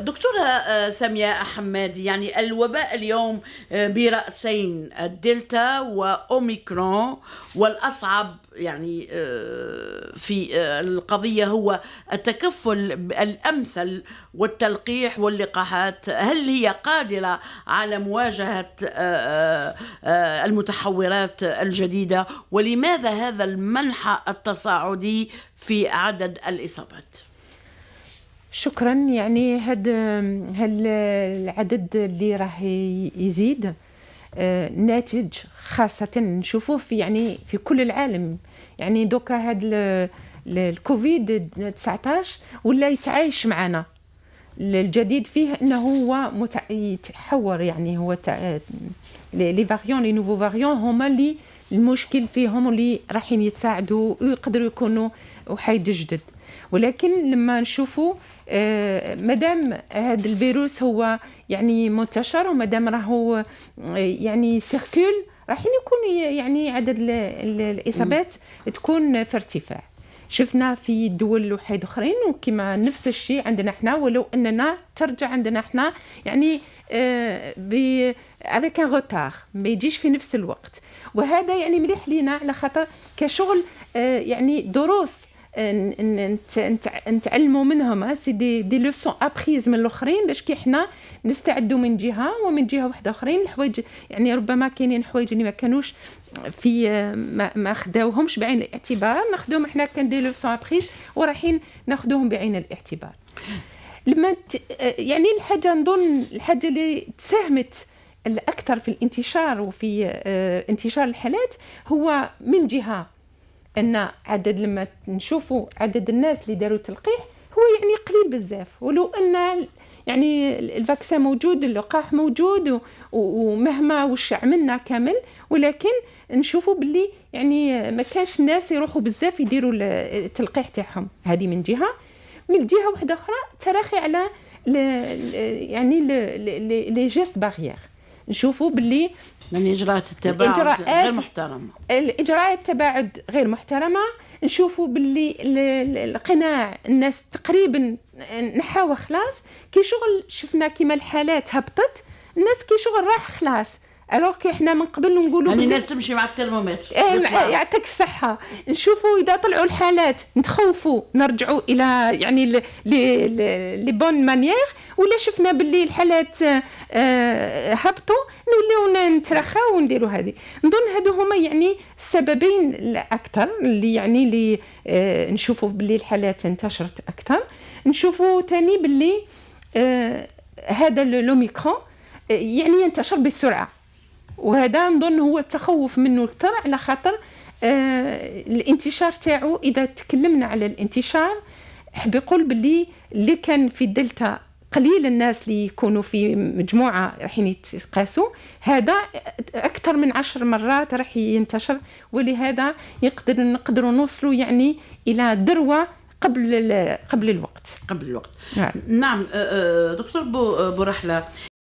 دكتورة آه، سامية حمادي يعني الوباء اليوم آه، برأسين الدلتا آه، وأوميكرون والأصعب يعني في القضية هو التكفل الأمثل والتلقيح واللقاحات هل هي قادرة على مواجهة المتحورات الجديدة ولماذا هذا المنحى التصاعدي في عدد الإصابات؟ شكرا يعني هاد هالعدد اللي راه يزيد آه، ناتج خاصة نشوفوه في يعني في كل العالم يعني دوكا هاد الكوفيد 19 ولا يتعايش معنا الجديد فيه انه هو متع... يتحور يعني هو تع... لي فاريون لي نوفو فاريون هما اللي المشكل فيهم اللي رايحين يتساعدوا ويقدروا يكونوا وحيد جدد ولكن لما نشوفوا آه، مادام هذا الفيروس هو يعني منتشر ومادام راهو آه، يعني سيركول راح يكون يعني عدد الاصابات تكون في ارتفاع شفنا في دول وحيد اخرين وكما نفس الشيء عندنا احنا ولو اننا ترجع عندنا احنا يعني آه، ب افيك ان روتار ما يجيش في نفس الوقت وهذا يعني مليح لينا على خاطر كشغل يعني دروس نتعلموا منهم سي دي دي لوسون ابريز من الاخرين باش كي حنا نستعدوا من جهه ومن جهه واحده اخرين الحوايج يعني ربما كاينين حوايج اللي ما كانوش في ما, ما خداوهمش بعين الاعتبار ناخذوهم حنا كان دي لوسون ابريز ورايحين ناخذوهم بعين الاعتبار لما ت... يعني الحاجه نظن الحاجه اللي تساهمت الاكثر في الانتشار وفي آه، انتشار الحالات هو من جهه ان عدد لما نشوفوا عدد الناس اللي داروا تلقيح هو يعني قليل بزاف ولو ان يعني الفاكسان موجود اللقاح موجود ومهما وش عملنا كامل ولكن نشوفوا باللي يعني ما كانش الناس يروحوا بزاف يديروا التلقيح تاعهم هذه من جهه من جهه واحده اخرى تراخي على يعني لي جيست باغيير نشوفوا باللي الاجراءات اجراءات التباعد غير محترمه الاجراءات التباعد غير محترمه نشوفوا باللي القناع الناس تقريبا نحاوه خلاص كي شغل شفنا كيما الحالات هبطت الناس كي شغل راح خلاص الوغ كو حنا من قبل نقولوا يعني الناس تمشي مع الترمومتر إيه، يعطيك الصحه نشوفوا اذا طلعوا الحالات نتخوفوا نرجعوا الى يعني لي لي بون مانيير ولا شفنا باللي الحالات آه، هبطوا نوليو نترخاو ونديروا هذه نظن هادو هما يعني السببين الاكثر اللي يعني اللي آه، نشوفوا باللي الحالات انتشرت اكثر نشوفوا ثاني باللي آه، هذا لوميكرون يعني ينتشر بسرعه وهذا نظن هو التخوف منه اكثر على خاطر آه الانتشار تاعو اذا تكلمنا على الانتشار بيقول باللي اللي كان في الدلتا قليل الناس اللي يكونوا في مجموعه رايحين يتقاسوا هذا اكثر من عشر مرات راح ينتشر ولهذا يقدر نقدروا نوصلوا يعني الى ذروه قبل قبل الوقت قبل الوقت نعم, نعم آه، آه، دكتور بو رحله